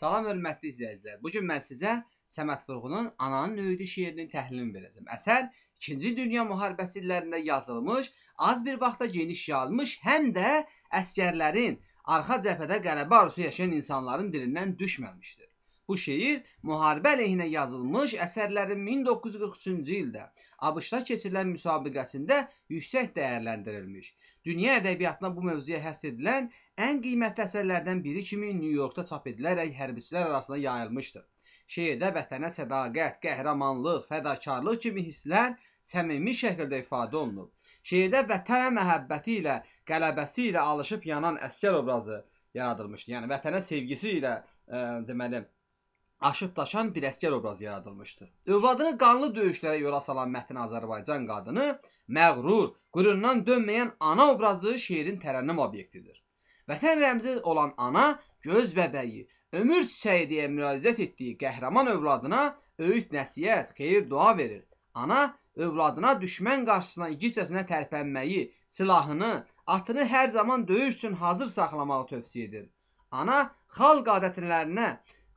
Salam hörmətli izləyicilər. Bu gün mən sizə Səməd Vurğunun Ananın öyüdü şeirinin təhlilini verəcəm. Əsər 2-ci Dünya müharibəsi illərində yazılmış, az bir vaxtda geniş yayılmış, həm də əsgərlərin arxa cəbhədə qələbə arzusu yaşayan insanların dilindən düşməmişdir. Bu şeir müharibə əleyhinə yazılmış əsərlərin 1943-cü ildə ABŞ-da keçirilən müsabiqəsində yüksək dəyərləndirilmiş. Dünya ədəbiyyatına bu mövzuya həsr edilən ən qiymətli əsərlərdən biri kimi Nyu-Yorkda çap edilərək hərbiçilər arasında yayılmışdır. Şeirdə vətənə sədaqət, qəhrəmanlıq, fədakarlıq kimi hisslər səmimi şəkildə ifadə olunub. Şeirdə vətənə məhəbbəti ilə, qələbəsi ilə alışıb yanan əskər obrazı yaradılmışdır. Yəni vətənə sevgisi ilə ə, e, deməli aşıb daşan bir əsgər obrazı yaradılmışdı. Övladını qanlı döyüşlərə yola salan Mətin Azərbaycan qadını məğrur, qürurundan dönməyən ana obrazı şeirin tərənnüm obyektidir. Vətən rəmzi olan ana göz bəbəyi, ömür çiçəyi deyə müraciət etdiyi qəhrəman övladına öyüd, nəsihət, xeyir, dua verir. Ana övladına düşmən qarşısına igicəsinə tərpənməyi, silahını, atını hər zaman döyüş üçün hazır saxlamağı tövsiyə edir. Ana xalq adətlərinə,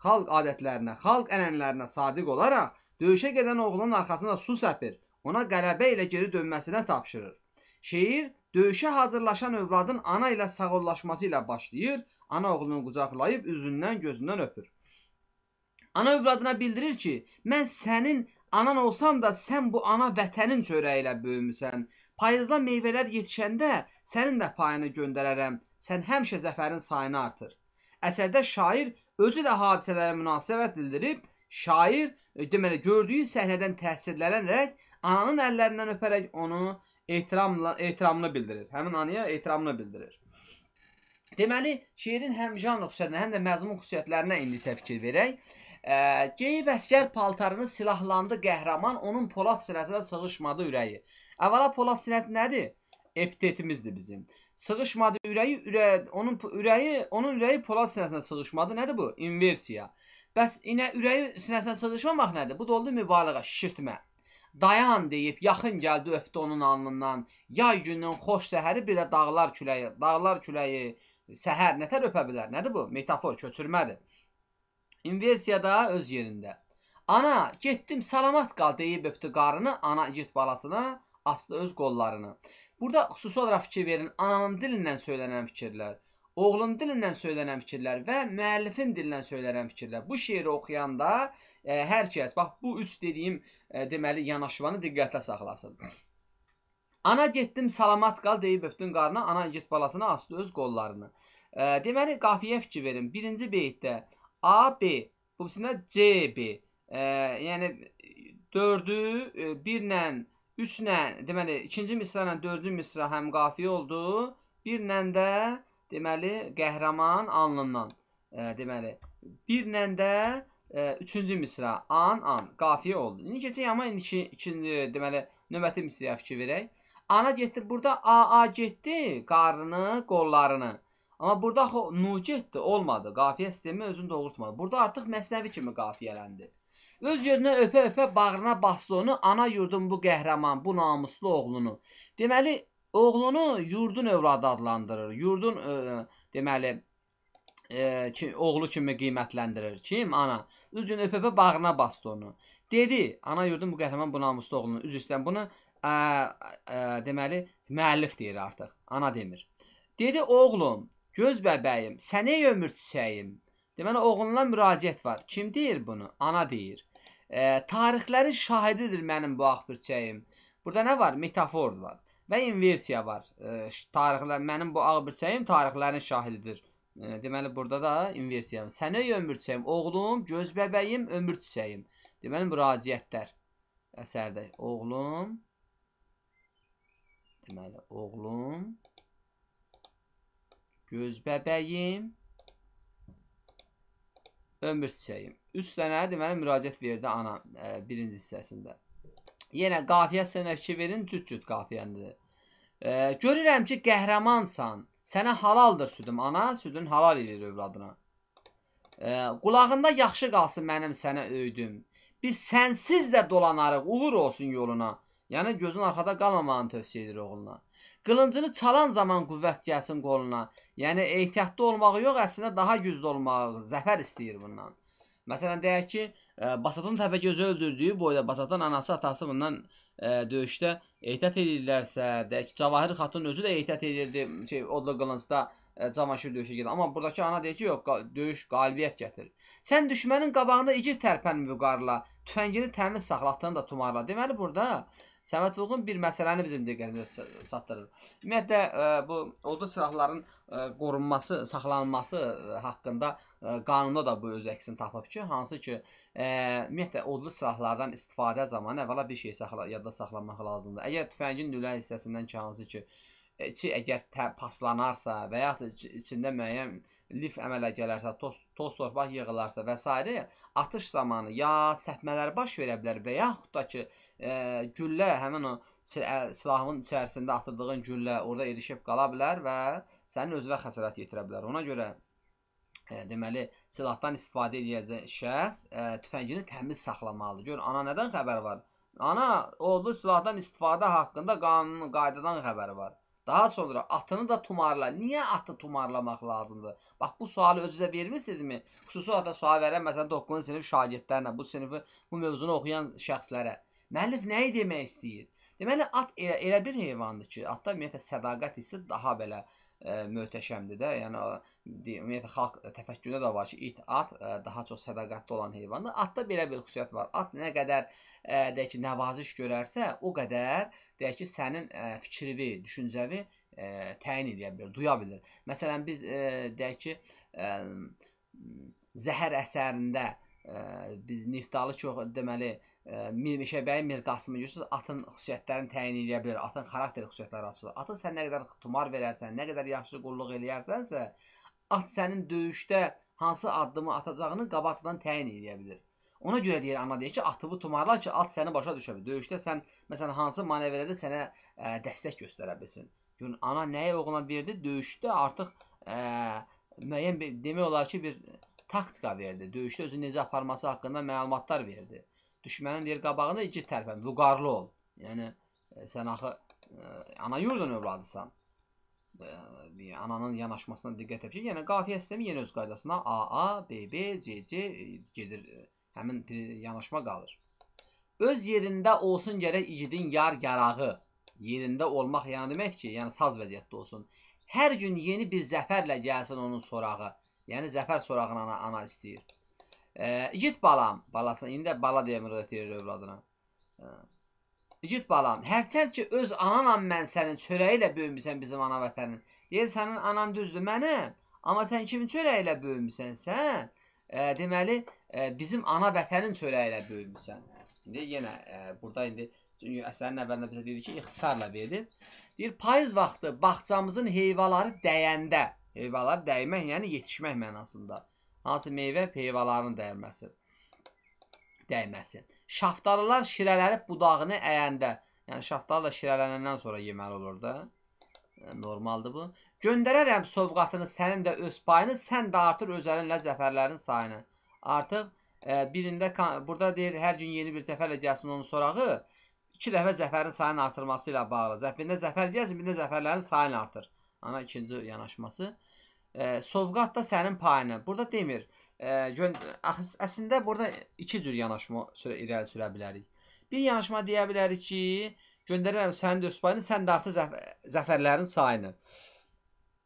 xalq adətlərinə, xalq ənənlərinə sadiq olaraq döyüşə gedən oğlunun arxasına su səpir, ona qələbə ilə geri dönməsinə tapşırır. Şeir döyüşə hazırlaşan övladın ana ilə sağollaşması ilə başlayır, ana oğlunu qucaqlayıb üzündən, gözündən öpür. Ana övladına bildirir ki, mən sənin anan olsam da sən bu ana vətənin çörəyi ilə böyümüsən. Payızda meyvələr yetişəndə sənin də payını göndərərəm. Sən həmişə zəfərin sayını artır. Əsərdə şair özü də hadisələrə münasibət bildirib, şair e, deməli gördüyü səhnədən təsirlənərək ananın əllərindən öpərək onu ehtiramla ehtiramını bildirir. Həmin anaya ehtiramını bildirir. Deməli, şeirin həm janr xüsusiyyətlərinə, həm də məzmun xüsusiyyətlərinə indi isə fikir verək. E, geyib əsgər paltarını silahlandı qəhrəman, onun Polad sinəsinə sığışmadı ürəyi. Əvvəla Polad sinəsi nədir? Epitetimizdir bizim sığışmadı ürəyi ürə onun ürəyi onun ürəyi Polad sinəsinə sığışmadı. Nədir bu? İnversiya. Bəs inə ürəyi sinəsinə sığışmamaq nədir? Bu da oldu mübaliğə, şişirtmə. Dayan deyib yaxın gəldi öpdü onun alnından. Yay gününün xoş səhəri bir də dağlar küləyi, dağlar küləyi səhər nətər öpə bilər? Nədir bu? Metafor, köçürmədir. İnversiya da öz yerində. Ana, getdim salamat qal deyib öpdü qarını, ana igid balasına, asdı öz qollarını. Burada xüsusi olaraq fikir verin ananın dilindən söylənən fikirlər, oğlun dilindən söylənən fikirlər və müəllifin dilindən söylənən fikirlər. Bu şeiri oxuyanda e, hər kəs bax bu üç dediyim e, deməli yanaşmanı diqqətlə saxlasın. Ana getdim salamat qal deyib öpdün qarnına, ana get balasına asdı öz qollarını. E, deməli qafiyə fikir verin. Birinci beytdə A B, bu birisində C B. E, yəni dördü e, birlə 3 ilə, deməli, ikinci misra ilə dördüncü misra həm qafiyə oldu. 1 ilə də, deməli, qəhrəman anlından, e, deməli, 1 ilə də e, üçüncü misra an an qafiyə oldu. İndi keçək amma indiki ikinci, deməli, növbəti misraya fikir verək. Ana getdi, burada a a getdi, qarını, qollarını. Amma burada axı nu getdi, olmadı. Qafiyə sistemi özünü doğrultmadı. Burada artıq məsnəvi kimi qafiyələndi. Öz yerinə öpə-öpə bağrına basdı onu, ana yurdun bu qəhrəman, bu namuslu oğlunu. Deməli, oğlunu yurdun övladı adlandırır. Yurdun, ə, e, deməli, ə, e, ki, oğlu kimi qiymətləndirir. Kim? Ana. Üzünü öpəbə bağrına bastı onu. Dedi, ana yurdun bu qəhrəman bu namuslu oğlunun üz üstdən bunu ə, e, ə, deməli müəllif deyir artıq. Ana demir. Dedi, oğlum, göz bəbəyim, sənə ömür çiçəyim. Deməli oğluna müraciət var. Kim deyir bunu? Ana deyir e, tarixlərin şahididir mənim bu ağbirçəyim. Burada nə var? Metafor var və inversiya var. E, tarixlər mənim bu ağbirçəyim tarixlərin şahididir. E, deməli burada da inversiya. Sənə ömürçəyim, oğlum, göz bəbəyim, ömür çiçəyim. Deməli müraciətlər əsərdə oğlum deməli oğlum göz bəbəyim ömür çiçəyim. 3 dənə deməli müraciət verdi ana ə, e, birinci hissəsində. Yenə qafiyə sənə fikir verin, cüt-cüt qafiyəndir. E, görürəm ki, qəhrəmansan. Sənə halaldır südüm ana, südün halal eləyir övladına. E, qulağında yaxşı qalsın mənim sənə öydüm. Biz sənsiz də dolanarıq, uğur olsun yoluna. Yəni gözün arxada qalmamanı tövsiyə edir oğluna. Qılıncını çalan zaman qüvvət gəlsin qoluna. Yəni ehtiyatlı olmağı yox, əslində daha güclü olmağı, zəfər istəyir bundan. Məsələn deyək ki, Basatın Təpəgözü öldürdüyü boyda Basatın anası, atası bundan ə, e, döyüşdə ehtiyat edirlərsə, deyək ki, Cavahir xatun özü də ehtiyat edirdi şey odlu qılıncda e, Camaşir döyüşə gedir. Amma buradakı ana deyir ki, yox, döyüş qalibiyyət gətirir. Sən düşmənin qabağında igid tərpən vüqarla, tüfəngini təmiz saxlatdığını da tumarla. Deməli burada Səməd Vurğun bir məsələni bizim diqqətimizə çatdırır. Ümumiyyətlə ə, e, bu odlu silahların ə, qorunması, saxlanılması haqqında ə, qanunda da bu öz əksini tapıb ki, hansı ki ə, Ə, ümumiyyətlə odlu silahlardan istifadə zamanı əvvəla bir şey saxla, yadda saxlamaq lazımdır. Əgər tüfəngin lülə hissəsindən ki, hansı e, ki, içi əgər tə, paslanarsa və yaxud da içində müəyyən lif əmələ gələrsə, toz, toz torpaq yığılarsa və s. atış zamanı ya səhmələr baş verə bilər və yaxud da ki, ə, e, güllə həmin o silahın içərisində atıldığın güllə orada erişib qala bilər və sənin özünə xəsarət yetirə bilər. Ona görə E, deməli silahdan istifadə edəcək şəxs e, tüfəngini təmiz saxlamalıdır. Gör ana nədən xəbər var? Ana oğlu silahdan istifadə haqqında qanunun qaydadan xəbəri var. Daha sonra atını da tumarla. Niyə atı tumarlamaq lazımdır? Bax bu sualı özünüzə vermisinizmi? Xüsusi olaraq sual verən məsələn 9-cu sinif şagirdlərinə, bu sinifi bu mövzunu oxuyan şəxslərə. Müəllif nəyi demək istəyir? Deməli at elə, elə bir heyvandır ki, atda ümumiyyətlə sədaqət hissi daha belə ə, e, möhtəşəmdir də. Yəni ümumiyyətlə xalq təfəkküründə də var ki, it, at ə, e, daha çox sədaqətli olan heyvandır. Atda belə bir xüsusiyyət var. At nə qədər ə, e, deyək ki, nəvaziş görərsə, o qədər deyək ki, sənin ə, fikrivi, düşüncəvi ə, təyin edə bilər, duya bilər. Məsələn biz ə, deyək ki, ə, zəhər əsərində ə, biz niftalı çox deməli meşəbəyi mirqasını görürsünüz, atın xüsusiyyətlərini təyin edə bilər, atın xarakter xüsusiyyətləri açılır. Atın sən nə qədər tumar verərsən, nə qədər yaxşı qulluq eləyərsənsə, at sənin döyüşdə hansı addımı atacağını qabaqcadan təyin edə bilər. Ona görə deyir ana deyir ki, atı bu tumarlar ki, at səni başa düşə bilir. Döyüşdə sən məsələn hansı manevrlərdə sənə ə, dəstək göstərə bilsin. Gün ana nəyi oğluna verdi? Döyüşdə artıq ə, müəyyən bir demək olar ki, bir taktika verdi. Döyüşdə özünü necə aparması haqqında məlumatlar verdi düşmənin deyir qabağına igid tərpən, vüqarlı ol. Yəni e, sən axı ə, e, ana yurdun övladısan. Ə, e, ananın yanaşmasına diqqət et ki, yəni qafiyə sistemi yenə öz qaydasına A, A, B, B, C, C gedir. Həmin yanaşma qalır. Öz yerində olsun gərək igidin yar yarağı. Yerində olmaq yəni demək ki, yəni saz vəziyyətdə olsun. Hər gün yeni bir zəfərlə gəlsin onun sorağı. Yəni zəfər sorağını ana, ana istəyir. E, igid balam, balasına, indi də bala deyə müraciət edir övladına. E, igid balam, hərçənd ki öz ananam mən sənin çörəyi ilə böyümüsən bizim ana vətənin. Deyir sənin anan düzdür mənim, amma sən kimin çörəyi ilə böyümüsən sən? E, deməli e, bizim ana vətənin çörəyi ilə böyümüsən. İndi yenə e, burada indi çünki əsərin əvvəlində bizə deyir ki, ixtisarla verdi. Deyir payız vaxtı bağçamızın heyvaları dəyəndə, heyvalar dəymək yəni yetişmək mənasında hansı meyvə peyvalarının dəyməsi. Dəyməsi. Şaftarlar şirələnib budağını əyəndə, yəni şaftar da şirələnəndən sonra yeməli olur da. E, normaldır bu. Göndərərəm sovqatını sənin də öz payını, sən də artır öz əlinlə zəfərlərin sayını. Artıq e, birində burada deyir hər gün yeni bir zəfərlə gəlsin onun sorağı. 2 dəfə zəfərin sayının artırması ilə bağlı. Zəfərində zəfər gəlsin, birində zəfərlərin sayını artır. Ana ikinci yanaşması. E, sovqat da sənin payının. Burada demir. E, əslində burada iki cür yanaşma sürə, irəli sürə bilərik. Bir yanaşma deyə bilərik ki, göndərirəm sənin də öz payını, sən də artıq zəf zəfərlərin sayını.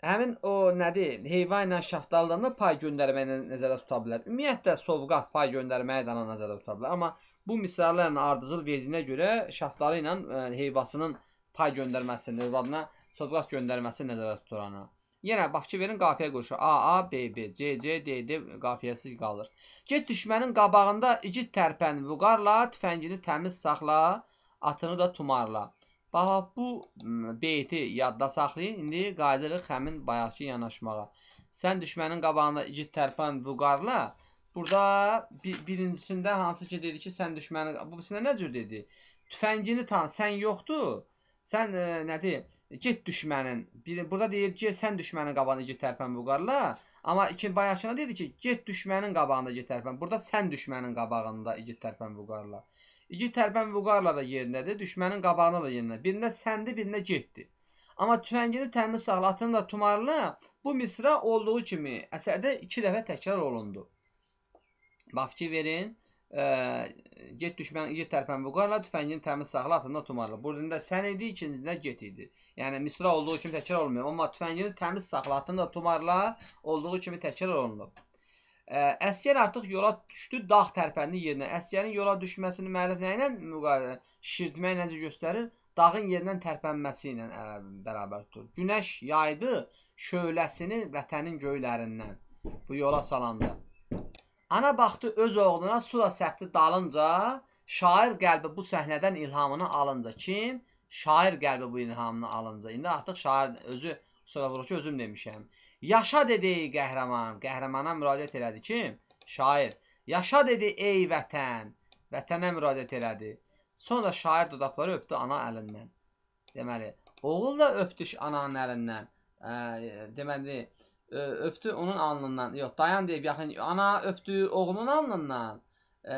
Həmin o nədir? Heyvan ilə şaftalıdan da pay göndərməyi nəzərdə tuta bilər. Ümumiyyətlə sovqat pay göndərməyi də nəzərdə tuta bilər. Amma bu misallarla ardıcıl verdiyinə görə şaftalı ilə heyvasının pay göndərməsini, övladına sovqat göndərməsi nəzərdə tutur ana. Yenə bax ki, verin qafiyə qoşu. A, A, B, B, C, C, D, D qafiyəsi qalır. Get düşmənin qabağında igid tərpən vüqarla, tüfəngini təmiz saxla, atını da tumarla. Bax bu beyti yadda saxlayın. İndi qayıdırıq həmin bayaqki yanaşmağa. Sən düşmənin qabağında igid tərpən vüqarla. Burada bir, birincisində hansı ki dedi ki, sən düşmənin bu birisində nə cür dedi? Tüfəngini tan, sən yoxdur sən e, nədir? Get düşmənin. Bir burada deyir ki, sən düşmənin qabağında get tərpən vüqarla, amma iki bayaqçına dedi ki, get düşmənin qabağında get tərpən. Burada sən düşmənin qabağında igid tərpən vüqarla. İgid tərpən vüqarla da yerindədir, düşmənin qabağına da yerində. Birində səndi, birində getdi. Amma tüfəngini təmiz saxlatın da tumarlı bu misra olduğu kimi əsərdə 2 dəfə təkrar olundu. Bax ki, verin e, get düşmənin igid tərpənmə qoyarlar, tüfəngin təmiz saxla atında tumarlar. Birində sən idi, ikincində get idi. Yəni misra olduğu kimi təkrar olmuyor, amma tüfəngini təmiz saxla atında tumarlar olduğu kimi təkrar olunub. Ə, əskər artıq yola düşdü dağ tərpəndi yerinə. Əskərin yola düşməsini müəllif nə ilə müqayisə şişirtmə ilə göstərir? Dağın yerindən tərpənməsi ilə ə, bərabər tutur. Günəş yaydı şöləsini vətənin göylərindən bu yola salanda. Ana baxdı öz oğluna sura səhti dalınca, şair qəlbi bu səhnədən ilhamını alınca kim? Şair qəlbi bu ilhamını alınca. İndi artıq şair özü sura vurur ki, özüm demişəm. Yaşa dedi ey qəhrəman, qəhrəmana müraciət elədi kim? Şair. Yaşa dedi ey vətən, vətənə müraciət elədi. Sonra şair dodaqları öpdü ana əlindən. Deməli, oğul da öpdü ananın əlindən. Ə, deməli, e, öpdü onun alnından. Yox, dayan deyib yaxın. Ana öpdü oğlunun alnından. E,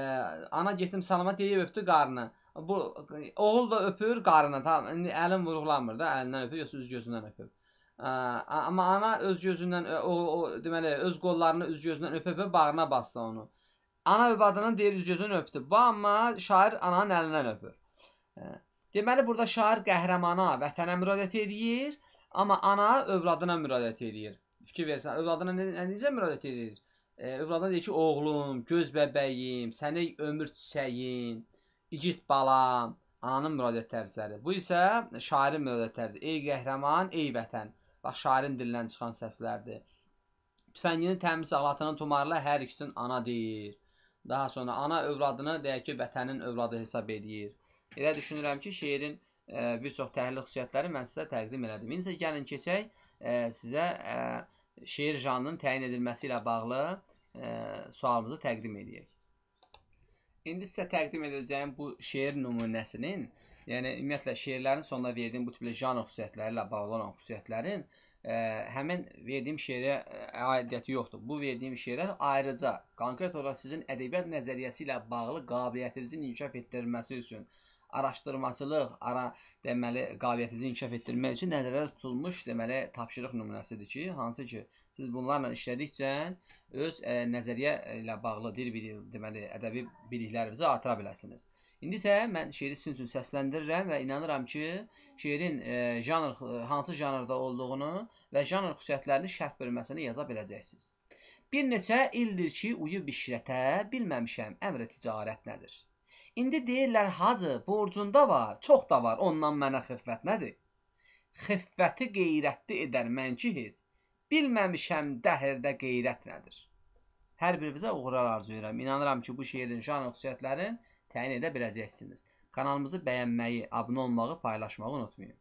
ana getim salama deyib öpdü qarını. Bu oğul da öpür qarını. Tamam, indi əlin vuruqlanmır da, əlindən öpür, yoxsa üz gözündən öpür. Ə, amma ana öz gözündən o, o deməli öz qollarını üz gözündən öpə-öpə bağrına basdı onu. Ana və badanın deyir üz gözünü öpdü. Bu amma şair ananın əlindən öpür. Ə, deməli burada şair qəhrəmana, vətənə müraciət eləyir, amma ana övladına müraciət eləyir fikir versən, övladına ne, necə müraciət edir? E, övladına deyir ki, oğlum, göz bəbəyim, sənə ömür çiçəyim, igid balam, ananın müraciət tərzləri. Bu isə şairin müraciət tərzi. Ey qəhrəman, ey vətən. Bax, şairin dilindən çıxan səslərdir. Tüfəngini təmiz ağlatının tumarla hər ikisinin ana deyir. Daha sonra ana övladını deyək ki, vətənin övladı hesab edir. Elə düşünürəm ki, şeirin e, bir çox təhlil xüsusiyyətləri mən sizə təqdim elədim. İndi isə gəlin keçək e, sizə e, şeir janrının təyin edilməsi ilə bağlı ə, e, sualımızı təqdim edək. İndi sizə təqdim edəcəyim bu şeir nümunəsinin, yəni ümumiyyətlə şeirlərin sonunda verdiyim bu tipli janr xüsusiyyətləri ilə bağlı olan xüsusiyyətlərin ə, e, həmin verdiyim şeirə e, aidiyyəti yoxdur. Bu verdiyim şeirlər ayrıca konkret olaraq sizin ədəbiyyat nəzəriyyəsi ilə bağlı qabiliyyətinizin inkişaf etdirilməsi üçün araşdırmaçılıq, ara deməli qabiliyyətinizi inkişaf etdirmək üçün nəzərdə tutulmuş deməli tapşırıq nümunəsidir ki, hansı ki siz bunlarla işlədikcə öz ə, e, nəzəriyyə ilə bağlı dil bilik, deməli ədəbi biliklərinizi artıra biləsiniz. İndi isə mən şeiri sizin üçün səsləndirirəm və inanıram ki, şeirin ə, e, janr e, hansı janrda olduğunu və janr xüsusiyyətlərini şərh bölməsini yaza biləcəksiniz. Bir neçə ildir ki, uyub işrətə bilməmişəm əmr ticarət nədir. İndi deyirlər hacı borcunda var, çox da var, ondan mənə xiffət nədir? Xiffəti qeyrətli edər mənki heç. Bilməmişəm dəhirdə qeyrət nədir. Hər birinizə uğurlar arzu edirəm. İnanıram ki, bu şeirin şan xüsusiyyətlərini təyin edə biləcəksiniz. Kanalımızı bəyənməyi, abunə olmağı, paylaşmağı unutmayın.